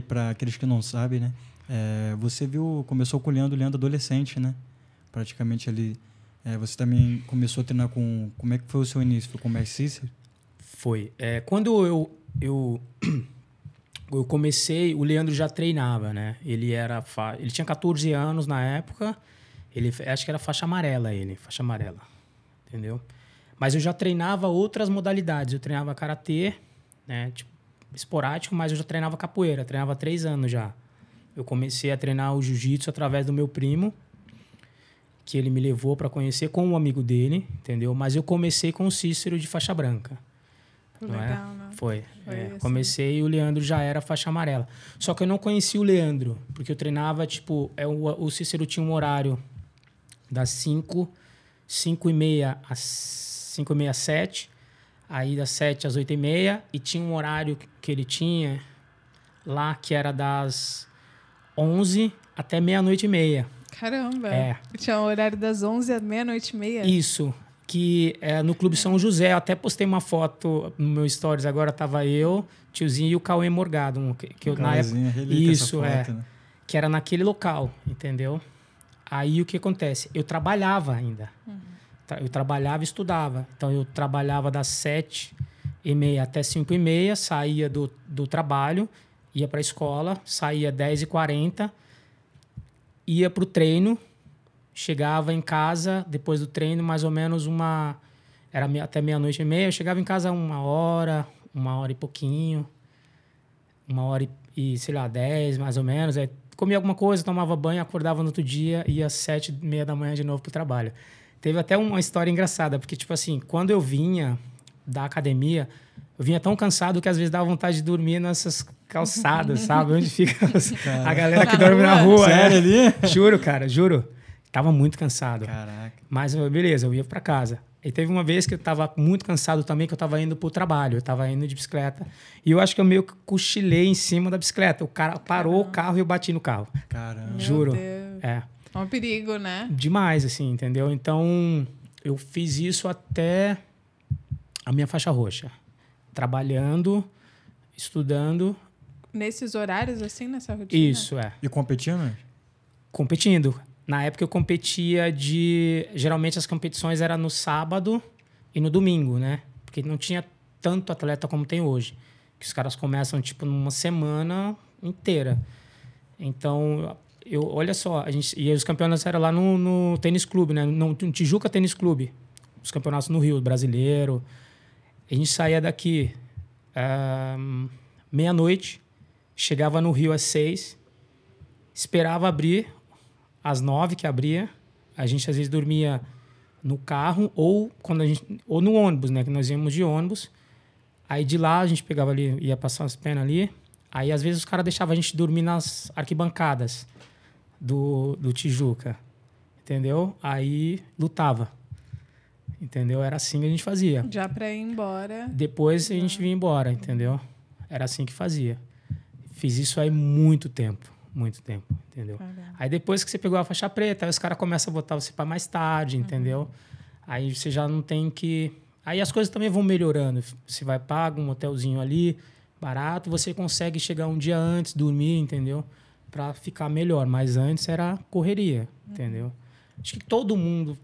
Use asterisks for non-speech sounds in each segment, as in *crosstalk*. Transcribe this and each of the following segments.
para aqueles que não sabem, né? É, você viu, começou com o Leandro, Leandro adolescente, né? Praticamente ali. É, você também começou a treinar com. Como é que foi o seu início? Foi com o Mestre Cícero? Foi. É, quando eu, eu, eu comecei, o Leandro já treinava, né? Ele era fa... ele tinha 14 anos na época. Ele acho que era faixa amarela ele, faixa amarela. Entendeu? Mas eu já treinava outras modalidades. Eu treinava karatê, né? Tipo, esporádico, mas eu já treinava capoeira, treinava há três anos já. Eu comecei a treinar o jiu-jitsu através do meu primo, que ele me levou para conhecer com um amigo dele, entendeu? Mas eu comecei com o Cícero de faixa branca. Legal, não é? Né? Foi. Foi é. Comecei e o Leandro já era faixa amarela. Só que eu não conhecia o Leandro, porque eu treinava, tipo, é, o, o Cícero tinha um horário das 5, 5 e meia às 5 e meia, 7 aí das 7 às 8 e meia, e tinha um horário que ele tinha lá que era das 11 até meia-noite e meia. Caramba! É. Tinha o um horário das 11 à meia-noite e meia? Isso, que é no Clube São José. Eu até postei uma foto no meu stories agora, tava eu, tiozinho e o Cauê Morgado, que, que eu na época... Isso, foto, é. Né? Que era naquele local, entendeu? Aí o que acontece? Eu trabalhava ainda. Hum. Tá, eu trabalhava e estudava. Então eu trabalhava das sete e meia até cinco e meia, saía do, do trabalho, ia para a escola, saía dez e quarenta, ia para o treino, chegava em casa depois do treino mais ou menos uma era até meia noite e meia, eu chegava em casa uma hora, uma hora e pouquinho, uma hora e sei lá dez mais ou menos, aí comia alguma coisa, tomava banho, acordava no outro dia, ia sete e meia da manhã de novo para o trabalho. Teve até uma história engraçada, porque, tipo assim, quando eu vinha da academia, eu vinha tão cansado que às vezes dava vontade de dormir nessas calçadas, sabe? Onde fica *laughs* a galera que dorme na rua. Né? Sério né? ali? Juro, cara, juro. Tava muito cansado. Caraca. Mas beleza, eu ia para casa. E teve uma vez que eu tava muito cansado também, que eu tava indo pro trabalho, eu tava indo de bicicleta. E eu acho que eu meio que cochilei em cima da bicicleta. O cara parou Caramba. o carro e eu bati no carro. Caramba. Juro. É. É um perigo, né? Demais, assim, entendeu? Então, eu fiz isso até a minha faixa roxa. Trabalhando, estudando. Nesses horários, assim, nessa rotina? Isso, é. E competindo? Competindo. Na época eu competia de. Geralmente as competições eram no sábado e no domingo, né? Porque não tinha tanto atleta como tem hoje. Que os caras começam, tipo, numa semana inteira. Então, eu, olha só, a gente, e os campeonatos eram lá no, no tênis clube, né? No, no Tijuca Tênis Clube. Os campeonatos no Rio, brasileiro. A gente saía daqui um, ah, meia-noite, chegava no Rio às seis, esperava abrir às nove que abria. A gente às vezes dormia no carro ou quando a gente ou no ônibus, né? Que nós íamos de ônibus. Aí de lá a gente pegava ali, ia passar as pernas ali. Aí às vezes os caras deixavam a gente dormir nas arquibancadas do, do Tijuca, entendeu? Aí lutava. Entendeu? Era assim que a gente fazia. Já para ir embora. Depois a gente uhum. vinha embora, entendeu? Era assim que fazia. Fiz isso aí muito tempo, muito tempo, entendeu? Caramba. Aí depois que você pegou a faixa preta, aí os caras começam a botar você para mais tarde, uhum. entendeu? Aí você já não tem que. Aí as coisas também vão melhorando. Você vai pagar um hotelzinho ali, barato, você consegue chegar um dia antes, dormir, entendeu? para ficar melhor. Mas antes era correria, uhum. entendeu? Acho que todo mundo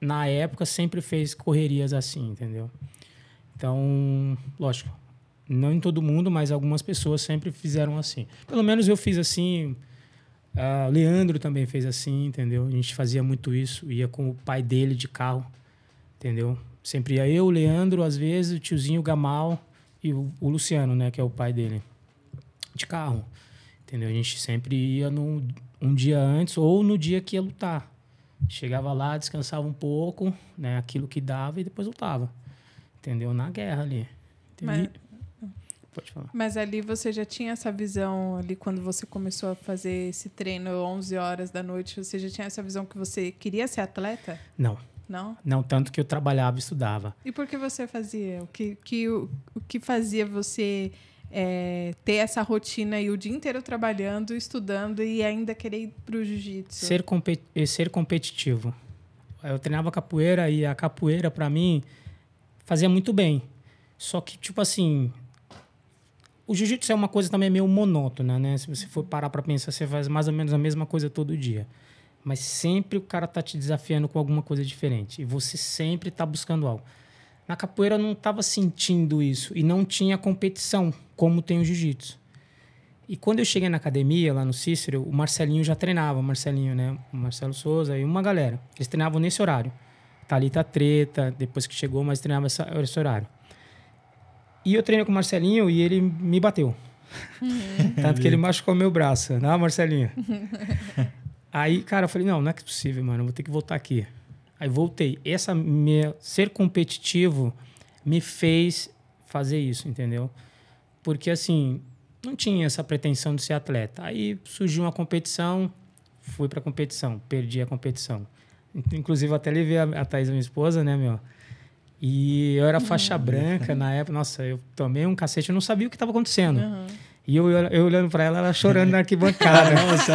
na época sempre fez correrias assim, entendeu? Então, lógico, não em todo mundo, mas algumas pessoas sempre fizeram assim. Pelo menos eu fiz assim. Uh, Leandro também fez assim, entendeu? A gente fazia muito isso, ia com o pai dele de carro, entendeu? Sempre ia eu, o Leandro, às vezes o tiozinho Gamal e o, o Luciano, né, que é o pai dele, de carro. Entendeu? A gente sempre ia no, um dia antes ou no dia que ia lutar. Chegava lá, descansava um pouco, né? Aquilo que dava e depois lutava. Entendeu? Na guerra ali. Mas, Pode falar. Mas ali você já tinha essa visão ali quando você começou a fazer esse treino 11 horas da noite, você já tinha essa visão que você queria ser atleta? Não. Não? Não, tanto que eu trabalhava e estudava. E por que você fazia? O que, que, o, o que fazia você é, ter essa rotina e o dia inteiro trabalhando, estudando e ainda querer ir pro jiu-jitsu? Ser, compet ser competitivo. Eu treinava capoeira e a capoeira, para mim, fazia muito bem. Só que, tipo assim, o jiu-jitsu é uma coisa também meio monótona, né? Se você for parar para pensar, você faz mais ou menos a mesma coisa todo dia. Mas sempre o cara tá te desafiando com alguma coisa diferente. E você sempre tá buscando algo. Na capoeira eu não tava sentindo isso. E não tinha competição como tem o jiu-jitsu. E quando eu cheguei na academia, lá no Cícero, o Marcelinho já treinava, o Marcelinho, né? O Marcelo Souza e uma galera. Eles treinavam nesse horário. Talita Treta, depois que chegou, mas treinava essa, esse horário. E eu treino com o Marcelinho e ele me bateu. Uhum. *laughs* Tanto que ele machucou meu braço. Não, né, Marcelinho? *laughs* Aí, cara, eu falei, não, não é possível, mano. Eu vou ter que voltar aqui. Aí voltei. Essa minha, ser competitivo me fez fazer isso, entendeu? porque assim, não tinha essa pretensão de ser atleta. Aí surgiu uma competição, fui para a competição, perdi a competição. Inclusive, até levei a, a Thaís, minha esposa, né, meu? E eu era faixa uhum. branca na época. Nossa, eu tomei um cacete, eu não sabia o que estava acontecendo. Uhum. E eu, eu, eu olhando para ela, ela chorando na arquibancada. *laughs* Nossa,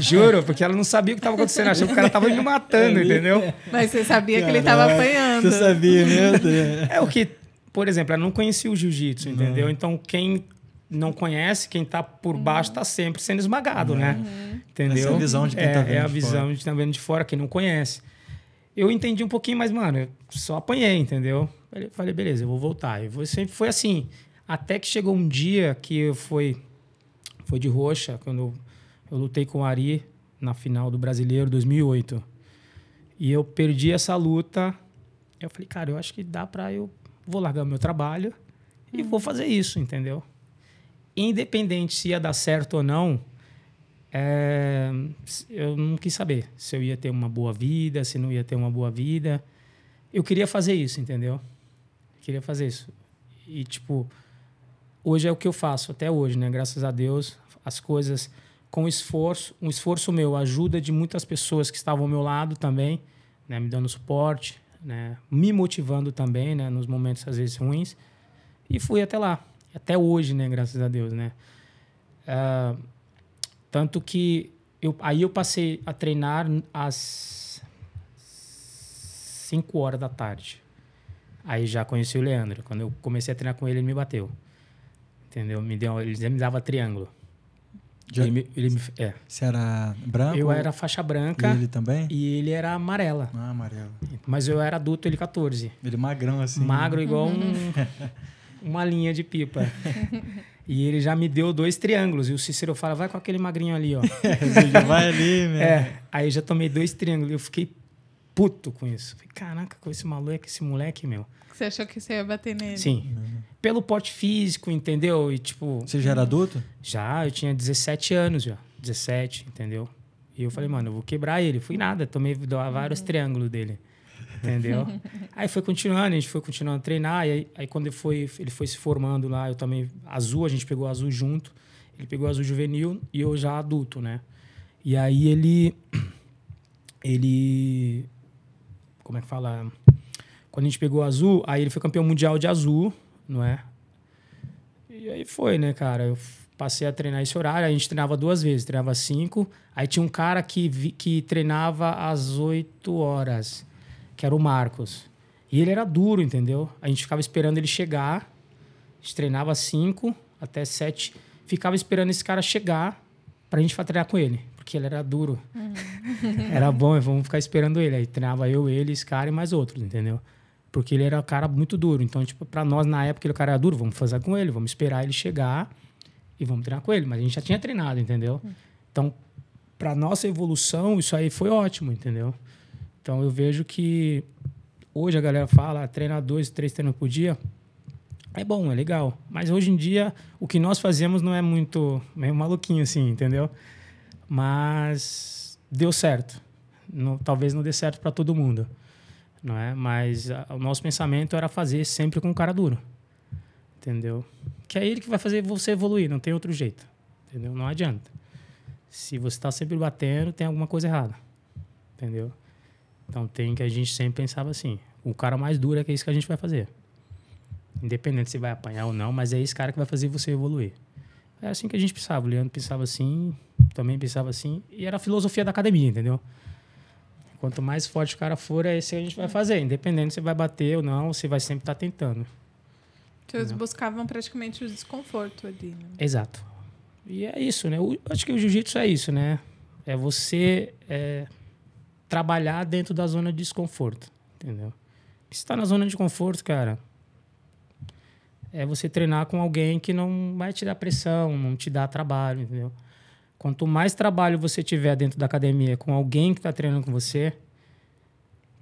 Juro, porque ela não sabia o que estava acontecendo. Achou que o cara estava me matando, *laughs* é, entendeu? Mas você sabia Caramba, que ele estava apanhando. Você sabia mesmo? É o que por exemplo, ela não conhecia o jiu-jitsu, né. entendeu? Então, quem não conhece, quem está por baixo está sempre sendo esmagado, né? uhum. né? Entendeu? Essa é a visão de quem está é, vendo É a visão de quem tá vendo de fora, quem não conhece. Eu entendi um pouquinho, mas, mano, só apanhei, entendeu? Falei, beleza, eu vou voltar. E sempre foi assim. Até que chegou um dia que eu fui, foi de roxa, quando eu lutei com o Ari na final do Brasileiro 2008. E eu perdi essa luta. Eu falei, cara, eu acho que dá para eu vou largar o meu trabalho e vou uhum. fazer isso, entendeu? Independente se ia dar certo ou não, é, eu não quis saber se eu ia ter uma boa vida, se não ia ter uma boa vida. Eu queria fazer isso, entendeu? Eu queria fazer isso. E, tipo, hoje é o que eu faço, até hoje, né? Graças a Deus, as coisas com esforço, um esforço meu, ajuda de muitas pessoas que estavam ao meu lado também, né? Me dando suporte, né? Me motivando também, né? Nos momentos às vezes ruins. E fui até lá. Até hoje, né? Graças a Deus, né? Uh, tanto que eu, aí eu passei a treinar às 5 horas da tarde. Aí já conheci o Leandro. Quando eu comecei a treinar com ele, ele me bateu. Entendeu? Me deu, ele me dava triângulo. Já, ele, ele me, é. Você era branco? Eu era faixa branca. E ele também? E ele era amarela. Ah, amarela. Mas eu era adulto, ele 14. Ele magrão assim. Magro igual um, *laughs* uma linha de pipa. *laughs* e ele já me deu dois triângulos. E o Cícero fala, vai com aquele magrinho ali, ó. *laughs* vai ali, meu. É, aí já tomei dois triângulos. Eu fiquei puto com isso. Falei, caraca, com esse maluco, esse moleque, meu. Você achou que você ia bater nele? Sim. Uhum. Pelo porte físico, entendeu? E tipo. Você já era adulto? Já, eu tinha 17 anos já. 17, entendeu? E eu falei, mano, eu vou quebrar ele. Fui nada, tomei vários uhum. triângulos dele. Entendeu? *laughs* aí foi continuando, a gente foi continuando a treinar. E aí, aí quando ele foi, ele foi se formando lá, eu também. Azul, a gente pegou azul junto. Ele pegou azul juvenil e eu já adulto, né? E aí ele. Ele como é que fala? Quando a gente pegou azul, aí ele foi campeão mundial de azul, não é? E aí foi, né, cara? Eu passei a treinar esse horário, a gente treinava duas vezes, treinava cinco. Aí tinha um cara que, vi, que treinava às oito horas, que era o Marcos. E ele era duro, entendeu? A gente ficava esperando ele chegar. A gente treinava cinco até sete. Ficava esperando esse cara chegar pra gente treinar com ele, porque ele era duro. Uhum. *laughs* era bom, vamos ficar esperando ele. Aí treinava eu, ele, esse cara e mais outros, entendeu? Porque ele era um cara muito duro. Então, tipo, pra nós, na época, ele era é cara duro, vamos fazer com ele, vamos esperar ele chegar e vamos treinar com ele. Mas a gente já tinha treinado, entendeu? Hum. Então, pra nossa evolução, isso aí foi ótimo, entendeu? Então, eu vejo que hoje a galera fala, ah, treina treinar dois, três treinos por dia, é bom, é legal. Mas hoje em dia, o que nós fazemos não é muito é meio maluquinho assim, entendeu? Mas deu certo. No, talvez não dê certo para todo mundo, não é? Mas a, ah, o nosso pensamento era fazer sempre com cara duro, entendeu? Que é ele que vai fazer você evoluir, não tem outro jeito, entendeu? Não adianta. Se você está sempre batendo, tem alguma coisa errada, entendeu? Então tem que a gente sempre pensava assim: o cara mais duro é que é isso que a gente vai fazer, independente se vai apanhar ou não, mas é esse cara que vai fazer você evoluir. É assim que a gente pensava. O Leandro pensava assim, também pensava assim. E era a filosofia da academia, entendeu? Quanto mais forte o cara for, é esse que a gente vai fazer. Independente se vai bater ou não, você vai sempre estar tá tentando. Então, eles buscavam praticamente o desconforto ali. Né? Exato. E é isso, né? Eu acho que o jiu-jitsu é isso, né? É você é, trabalhar dentro da zona de desconforto, entendeu? se está na zona de conforto, cara, é você treinar com alguém que não vai te dar pressão, não te dá trabalho, entendeu? Quanto mais trabalho você tiver dentro da academia com alguém que está treinando com você,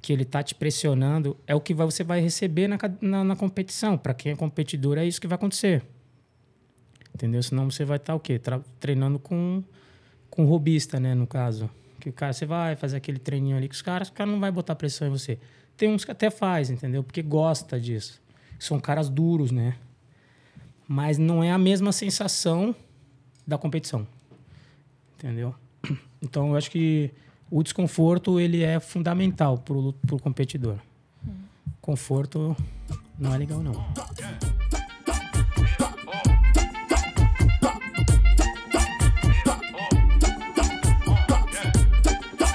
que ele está te pressionando, é o que você vai receber na, na, na competição. Para quem é competidor, é isso que vai acontecer. Entendeu? Senão você vai estar tá, o quê? Tra treinando com, com robista, né? No caso. Que o cara, você vai fazer aquele treininho ali com os caras, o cara não vai botar pressão em você. Tem uns que até faz, entendeu? Porque gosta disso. São caras duros, né? mas não é a mesma sensação da competição. Entendeu? Então, eu acho que o desconforto ele é fundamental para o competidor. Hum. Conforto não é legal, não.